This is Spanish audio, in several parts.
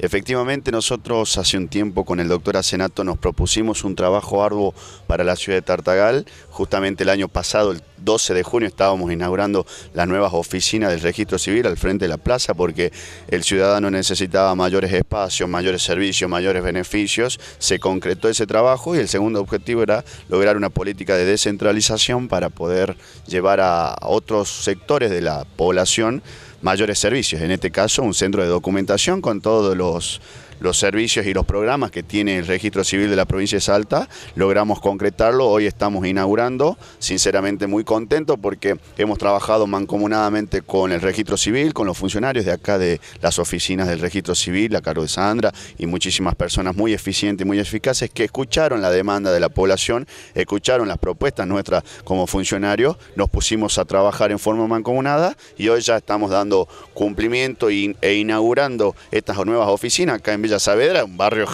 Efectivamente, nosotros hace un tiempo con el doctor Asenato nos propusimos un trabajo arduo para la ciudad de Tartagal. Justamente el año pasado, el 12 de junio, estábamos inaugurando las nuevas oficinas del registro civil al frente de la plaza porque el ciudadano necesitaba mayores espacios, mayores servicios, mayores beneficios. Se concretó ese trabajo y el segundo objetivo era lograr una política de descentralización para poder llevar a otros sectores de la población mayores servicios, en este caso un centro de documentación con todos los los servicios y los programas que tiene el registro civil de la provincia de Salta, logramos concretarlo, hoy estamos inaugurando, sinceramente muy contentos porque hemos trabajado mancomunadamente con el registro civil, con los funcionarios de acá de las oficinas del registro civil, la cargo de Sandra y muchísimas personas muy eficientes, y muy eficaces que escucharon la demanda de la población, escucharon las propuestas nuestras como funcionarios, nos pusimos a trabajar en forma mancomunada y hoy ya estamos dando cumplimiento e inaugurando estas nuevas oficinas acá en Villa Saavedra, un barrio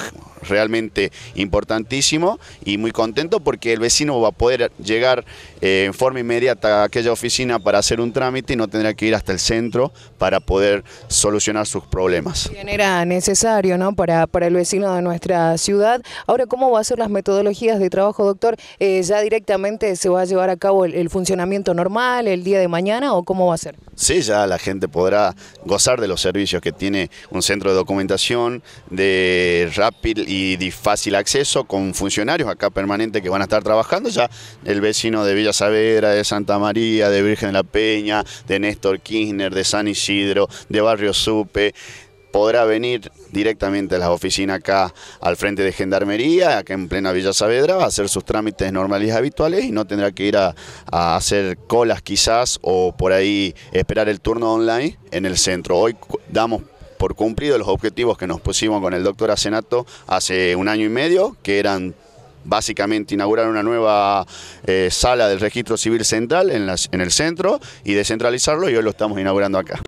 realmente importantísimo y muy contento porque el vecino va a poder llegar eh, en forma inmediata a aquella oficina para hacer un trámite y no tendrá que ir hasta el centro para poder solucionar sus problemas. Era necesario ¿no? para, para el vecino de nuestra ciudad. Ahora, ¿cómo va a ser las metodologías de trabajo, doctor? Eh, ¿Ya directamente se va a llevar a cabo el funcionamiento normal el día de mañana o cómo va a ser? Sí, ya la gente podrá gozar de los servicios que tiene un centro de documentación de rápido y de fácil acceso con funcionarios acá permanentes que van a estar trabajando. Ya el vecino de Villa Savera, de Santa María, de Virgen de la Peña, de Néstor Kirchner, de San Isidro, de Barrio Supe, podrá venir directamente a las oficinas acá al frente de Gendarmería, acá en plena Villa Saavedra, a hacer sus trámites normales y habituales y no tendrá que ir a, hacer colas quizás o por ahí esperar el turno online en el centro. Hoy damos por cumplido los objetivos que nos pusimos con el doctor Asenato hace un año y medio, que eran básicamente inaugurar una nueva eh, sala del registro civil central en, en el centro y descentralizarlo y hoy lo estamos inaugurando acá.